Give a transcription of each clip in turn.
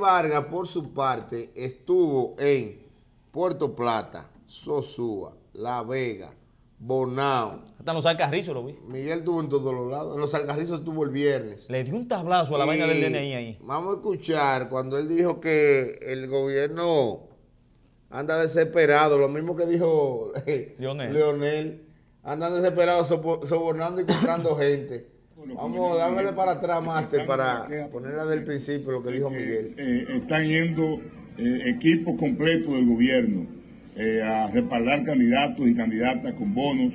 Vargas, por su parte, estuvo en Puerto Plata, Sosúa, La Vega, Bonao. Hasta en los Alcarrizos lo vi. Miguel estuvo en todos los lados. En los Alcarrizos estuvo el viernes. Le dio un tablazo a la vaina del DNI ahí. Vamos a escuchar cuando él dijo que el gobierno anda desesperado. Lo mismo que dijo eh, Leonel. anda desesperado sobornando y comprando gente. Vamos, dámele para atrás, Master, para ponerla del principio lo que dijo eh, Miguel. Eh, eh, están yendo equipos completos del gobierno a respaldar candidatos y candidatas con bonos.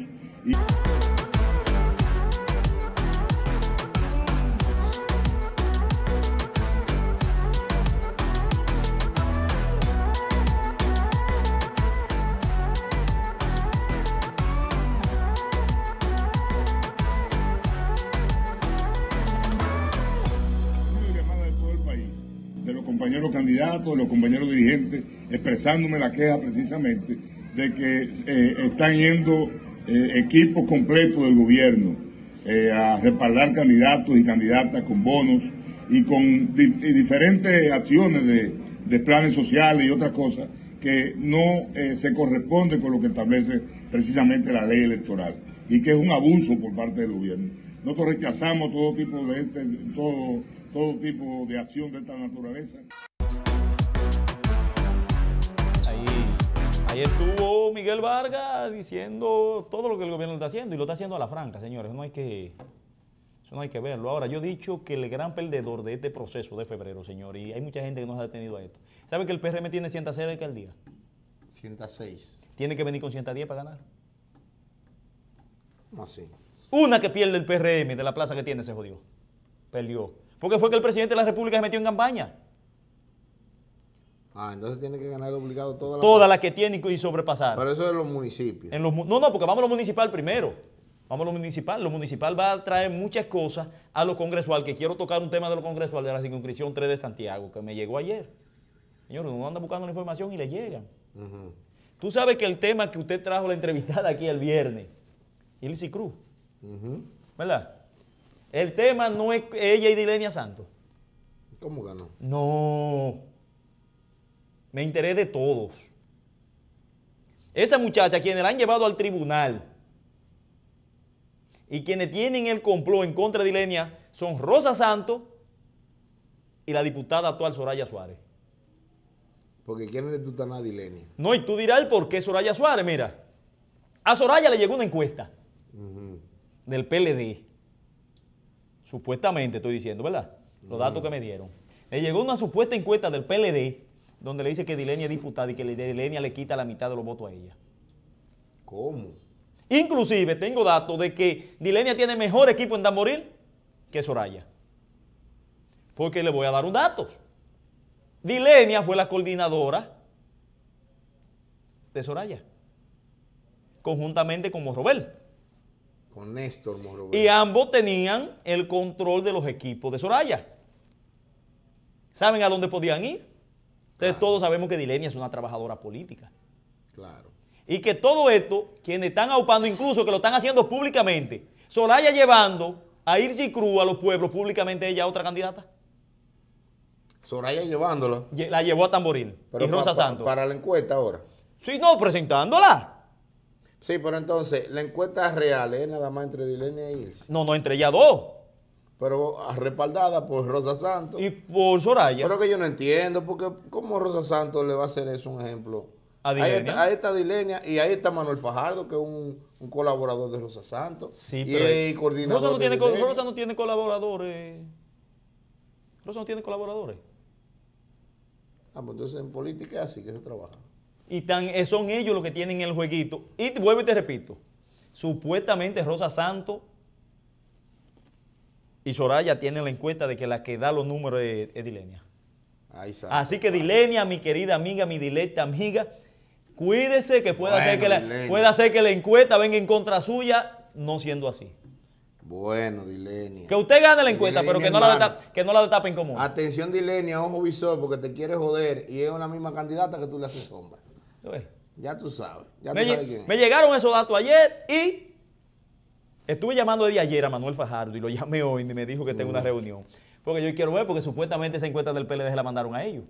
compañeros candidatos, los compañeros dirigentes, expresándome la queja precisamente de que eh, están yendo eh, equipos completos del gobierno eh, a respaldar candidatos y candidatas con bonos y con diferentes acciones de, planes sociales y otras cosas que no se corresponde con lo que establece precisamente la ley electoral y que es un abuso por parte del gobierno. Nosotros rechazamos todo tipo de todo, todo tipo de acción de esta naturaleza. Ahí, estuvo Miguel Vargas diciendo todo lo que el gobierno está haciendo y lo está haciendo a la franca, señores. No hay que, eso no hay que verlo. Ahora, yo he dicho que el gran perdedor de este proceso de febrero, señor, y hay mucha gente que no ha detenido a esto. ¿Sabe que el PRM tiene 106 día. 106. Tiene que venir con 110 para ganar. No, sí. Una que pierde el PRM de la plaza que tiene se jodió. Perdió. Porque fue que el presidente de la República se metió en campaña. Ah, entonces tiene que ganar obligado toda la. Todas las que tiene y sobrepasar. Pero eso es los municipios. En los, no, no, porque vamos a lo municipal primero. Vamos a lo municipal. Lo municipal va a traer muchas cosas a lo congresual, que quiero tocar un tema de lo congresual de la circunscripción 3 de Santiago, que me llegó ayer. Señores, uno anda buscando la información y le llegan. Tú sabes que el tema que usted trajo la entrevistada aquí el viernes, el Cruz. ¿Verdad? El tema no es ella y Dilenia Santos. ¿Cómo ganó? No. Me enteré de todos. Esa muchacha, quienes la han llevado al tribunal y quienes tienen el complot en contra de Dilenia son Rosa Santos y la diputada actual Soraya Suárez. Porque quieren detutar a Dilenia. No, y tú dirás el por qué Soraya Suárez. Mira, a Soraya le llegó una encuesta del PLD, supuestamente estoy diciendo, ¿verdad? Los datos que me dieron. Le llegó una supuesta encuesta del PLD donde le dice que Dilenia es diputada y que Dilenia le quita la mitad de los votos a ella. ¿Cómo? Inclusive tengo datos de que Dilenia tiene mejor equipo en Damoril que Soraya. Porque le voy a dar un dato. Dilenia fue la coordinadora de Soraya, conjuntamente con Morrobel. Néstor Y ambos tenían el control de los equipos de Soraya. ¿Saben a dónde podían ir? Entonces todos sabemos que Dilenia es una trabajadora política. Claro. Y que todo esto, quienes están aupando, incluso que lo están haciendo públicamente, Soraya llevando a Irsi Cruz a los pueblos públicamente ella otra candidata. Soraya llevándola. La llevó a Tamboril. y Rosa Santos. Para la encuesta ahora. Sí, no, presentándola. Sí, pero entonces, la encuesta real es nada más entre Dilenia y él. No, no, entre ya dos. Pero ah, respaldada por Rosa Santos. Y por Soraya. Pero que yo no entiendo, porque ¿cómo Rosa Santos le va a hacer eso un ejemplo? A Dilenia. Ahí está, Dilenia y ahí está Manuel Fajardo, que es un, colaborador de Rosa Santos. Sí, pero. Rosa, no tiene, Rosa no tiene colaboradores. Rosa no tiene colaboradores. Ah, pues entonces en política es así que se trabaja. Y eh, son ellos los que tienen el jueguito. Y vuelvo y te repito, supuestamente Rosa Santo y Soraya tienen la encuesta de que la que da los números es, Dilenia. Así que Dilenia, mi querida amiga, mi dileta amiga, cuídese que pueda, hacer ser que la, pueda que la encuesta venga en contra suya, no siendo así. Bueno, Dilenia. Que usted gane la encuesta, pero que no, la detapen, que común. Atención, Dilenia, ojo visor, porque te quiere joder y es una misma candidata que tú le haces sombra ya tú sabes. me, llegaron esos datos ayer y estuve llamando de ayer a Manuel Fajardo y lo llamé hoy y me dijo que tengo una mm. reunión. Porque yo quiero ver, porque supuestamente esa encuesta del PLD se la mandaron a ellos.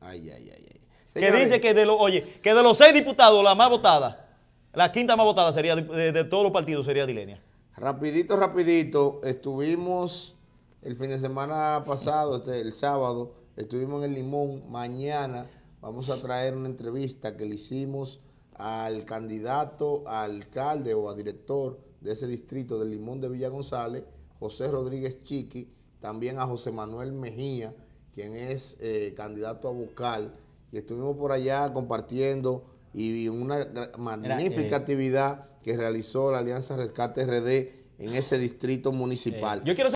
Ay, ay, ay, que dice que de los, oye, que de los seis diputados, la más votada, la quinta más votada sería de, todos los partidos sería Dilenia. Rapidito, rapidito, estuvimos el fin de semana pasado, este, el sábado, estuvimos en el Limón, mañana Vamos a traer una entrevista que le hicimos al candidato a alcalde o a director de ese distrito del Limón de Villa González, José Rodríguez Chiqui, también a José Manuel Mejía, quien es eh, candidato a vocal, y estuvimos por allá compartiendo y una magnífica eh, actividad que realizó la Alianza Rescate RD en ese distrito municipal. Eh,